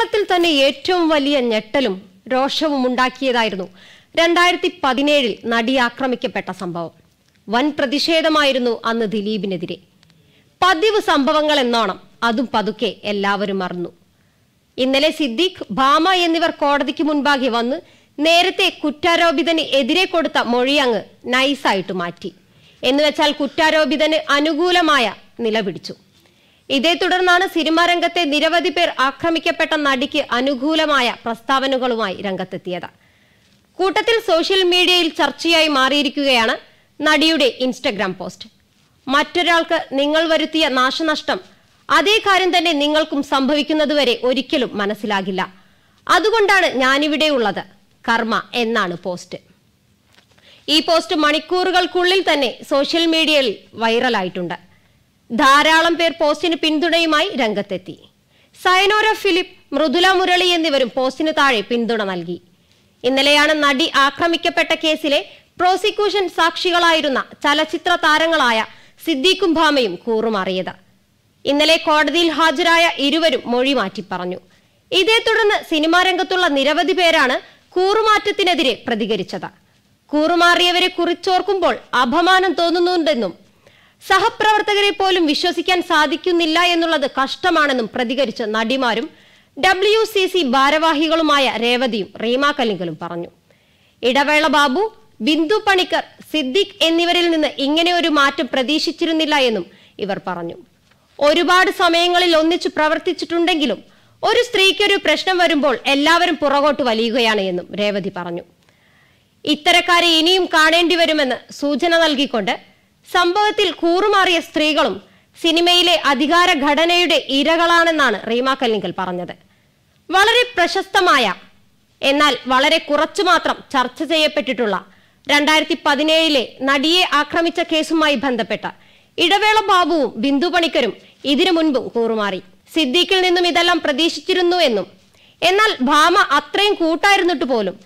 കേരളത്തിൽ തന്നെ ഏറ്റവും വലിയ ഞെട്ടലും രോഷവും ഉണ്ടാക്കിയതായിരുന്നു രണ്ടായിരത്തി പതിനേഴിൽ നടി ആക്രമിക്കപ്പെട്ട സംഭവം വൻ പ്രതിഷേധമായിരുന്നു അന്ന് ദിലീപിനെതിരെ പതിവ് സംഭവങ്ങൾ എന്നോണം അതും പതുക്കെ എല്ലാവരും മറന്നു ഇന്നലെ സിദ്ദീഖ് ഭാമ എന്നിവർ കോടതിക്ക് മുൻപാകെ വന്ന് നേരത്തെ കുറ്റാരോപിതന് എതിരെ കൊടുത്ത മൊഴിയങ്ങ് നൈസായിട്ട് മാറ്റി എന്നുവെച്ചാൽ കുറ്റാരോപിതന് അനുകൂലമായ നിലപിടിച്ചു ഇതേ തുടർന്നാണ് സിനിമാ രംഗത്തെ നിരവധി പേർ ആക്രമിക്കപ്പെട്ട നടിക്ക് അനുകൂലമായ പ്രസ്താവനകളുമായി രംഗത്തെത്തിയത് കൂട്ടത്തിൽ സോഷ്യൽ മീഡിയയിൽ ചർച്ചയായി മാറിയിരിക്കുകയാണ് നടിയുടെ ഇൻസ്റ്റഗ്രാം പോസ്റ്റ് മറ്റൊരാൾക്ക് നിങ്ങൾ വരുത്തിയ നാശനഷ്ടം അതേ കാര്യം തന്നെ നിങ്ങൾക്കും സംഭവിക്കുന്നതുവരെ ഒരിക്കലും മനസ്സിലാകില്ല അതുകൊണ്ടാണ് ഞാനിവിടെ ഉള്ളത് കർമ്മ എന്നാണ് പോസ്റ്റ് ഈ പോസ്റ്റ് മണിക്കൂറുകൾക്കുള്ളിൽ തന്നെ സോഷ്യൽ മീഡിയയിൽ വൈറലായിട്ടുണ്ട് ധാരാളം പേർ പോസ്റ്റിന് പിന്തുണയുമായി രംഗത്തെത്തി സയനോര ഫിലിപ്പ് മൃദുല മുരളി എന്നിവരും പോസ്റ്റിന് താഴെ പിന്തുണ നൽകി ഇന്നലെയാണ് നടി ആക്രമിക്കപ്പെട്ട കേസിലെ പ്രോസിക്യൂഷൻ സാക്ഷികളായിരുന്ന ചലച്ചിത്ര താരങ്ങളായ സിദ്ദീഖും ഭാമയും കൂറുമാറിയത് ഇന്നലെ കോടതിയിൽ ഹാജരായ ഇരുവരും മൊഴി മാറ്റി പറഞ്ഞു ഇതേ തുടർന്ന് സിനിമാ രംഗത്തുള്ള നിരവധി പേരാണ് കൂറുമാറ്റത്തിനെതിരെ പ്രതികരിച്ചത് കൂറുമാറിയവരെ കുറിച്ചോർക്കുമ്പോൾ അപമാനം തോന്നുന്നുണ്ടെന്നും സഹപ്രവർത്തകരെ പോലും വിശ്വസിക്കാൻ സാധിക്കുന്നില്ല എന്നുള്ളത് കഷ്ടമാണെന്നും പ്രതികരിച്ച നടിമാരും ഡബ്ല്യു സി സി ഭാരവാഹികളുമായ രേവതിയും റീമാ കല്ലിങ്കലും പറഞ്ഞു ഇടവേള ബാബു ബിന്ദു പണിക്കർ സിദ്ദിഖ് എന്നിവരിൽ നിന്ന് ഇങ്ങനെ ഒരു മാറ്റം പ്രതീക്ഷിച്ചിരുന്നില്ല എന്നും ഇവർ പറഞ്ഞു ഒരുപാട് സമയങ്ങളിൽ ഒന്നിച്ചു പ്രവർത്തിച്ചിട്ടുണ്ടെങ്കിലും ഒരു സ്ത്രീക്കൊരു പ്രശ്നം വരുമ്പോൾ എല്ലാവരും പുറകോട്ട് വലിയുകയാണ് എന്നും രേവതി പറഞ്ഞു ഇത്തരക്കാരെ ഇനിയും കാണേണ്ടി വരുമെന്ന് സൂചന നൽകിക്കൊണ്ട് സംഭവത്തിൽ കൂറുമാറിയ സ്ത്രീകളും സിനിമയിലെ അധികാര ഘടനയുടെ ഇരകളാണെന്നാണ് റീമ കല്ലിങ്കൽ പറഞ്ഞത് വളരെ പ്രശസ്തമായ എന്നാൽ വളരെ കുറച്ചു മാത്രം ചർച്ച ചെയ്യപ്പെട്ടിട്ടുള്ള രണ്ടായിരത്തി പതിനേഴിലെ നടിയെ ആക്രമിച്ച കേസുമായി ബന്ധപ്പെട്ട ഇടവേള ബാബുവും ബിന്ദു പണിക്കരും ഇതിനു മുൻപും കൂറുമാറി സിദ്ദീഖിൽ നിന്നും ഇതെല്ലാം പ്രതീക്ഷിച്ചിരുന്നു എന്നും എന്നാൽ ഭാമ അത്രയും കൂട്ടായിരുന്നിട്ട് പോലും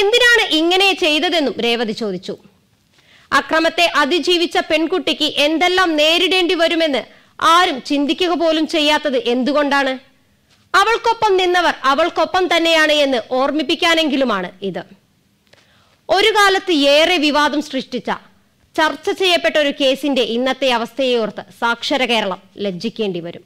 എന്തിനാണ് ഇങ്ങനെ ചെയ്തതെന്നും രേവതി ചോദിച്ചു അക്രമത്തെ അതിജീവിച്ച പെൺകുട്ടിക്ക് എന്തെല്ലാം നേരിടേണ്ടി വരുമെന്ന് ആരും ചിന്തിക്കുക പോലും ചെയ്യാത്തത് എന്തുകൊണ്ടാണ് അവൾക്കൊപ്പം നിന്നവർ അവൾക്കൊപ്പം തന്നെയാണ് എന്ന് ഓർമ്മിപ്പിക്കാനെങ്കിലുമാണ് ഇത് ഒരു കാലത്ത് ഏറെ വിവാദം സൃഷ്ടിച്ച ചർച്ച ചെയ്യപ്പെട്ട ഒരു കേസിന്റെ ഇന്നത്തെ അവസ്ഥയെ ഓർത്ത് സാക്ഷര കേരളം ലജ്ജിക്കേണ്ടി വരും